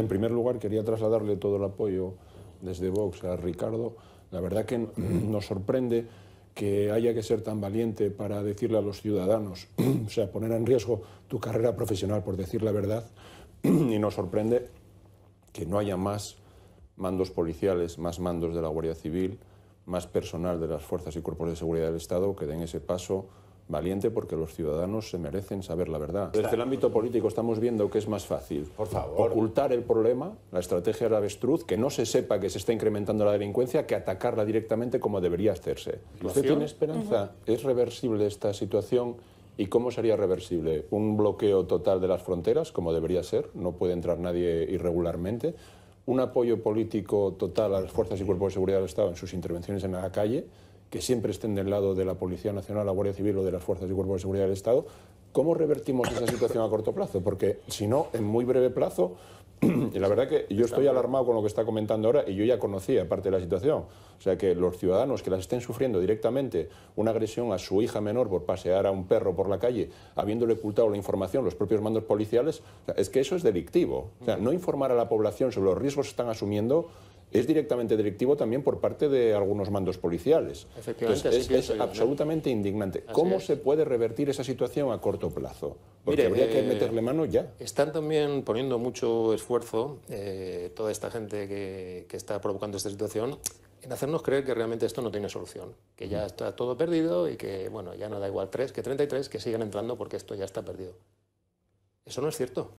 En primer lugar, quería trasladarle todo el apoyo desde Vox a Ricardo. La verdad que nos sorprende que haya que ser tan valiente para decirle a los ciudadanos, o sea, poner en riesgo tu carrera profesional por decir la verdad, y nos sorprende que no haya más mandos policiales, más mandos de la Guardia Civil, más personal de las fuerzas y cuerpos de seguridad del Estado que den ese paso valiente porque los ciudadanos se merecen saber la verdad. Desde el ámbito político estamos viendo que es más fácil ocultar el problema, la estrategia la avestruz, que no se sepa que se está incrementando la delincuencia, que atacarla directamente como debería hacerse. ¿Usted tiene esperanza? ¿Es reversible esta situación? ¿Y cómo sería reversible? ¿Un bloqueo total de las fronteras, como debería ser? ¿No puede entrar nadie irregularmente? ¿Un apoyo político total a las fuerzas y cuerpos de seguridad del Estado en sus intervenciones en la calle? que siempre estén del lado de la Policía Nacional, la Guardia Civil o de las Fuerzas y Cuerpos de Seguridad del Estado, ¿cómo revertimos esa situación a corto plazo? Porque si no, en muy breve plazo, y la verdad que yo estoy alarmado con lo que está comentando ahora y yo ya conocía parte de la situación. O sea, que los ciudadanos que las estén sufriendo directamente una agresión a su hija menor por pasear a un perro por la calle, habiéndole ocultado la información los propios mandos policiales, es que eso es delictivo. O sea, no informar a la población sobre los riesgos que están asumiendo es directamente directivo también por parte de algunos mandos policiales. Efectivamente, es, absolutamente indignante. ¿Cómo se puede revertir esa situación a corto plazo? Porque habría que eh, meterle mano ya. Están también poniendo mucho esfuerzo eh, toda esta gente que, está provocando esta situación en hacernos creer que realmente esto no tiene solución, que ya está todo perdido y que, bueno, ya no da igual 3 que 33, que sigan entrando porque esto ya está perdido. Eso no es cierto.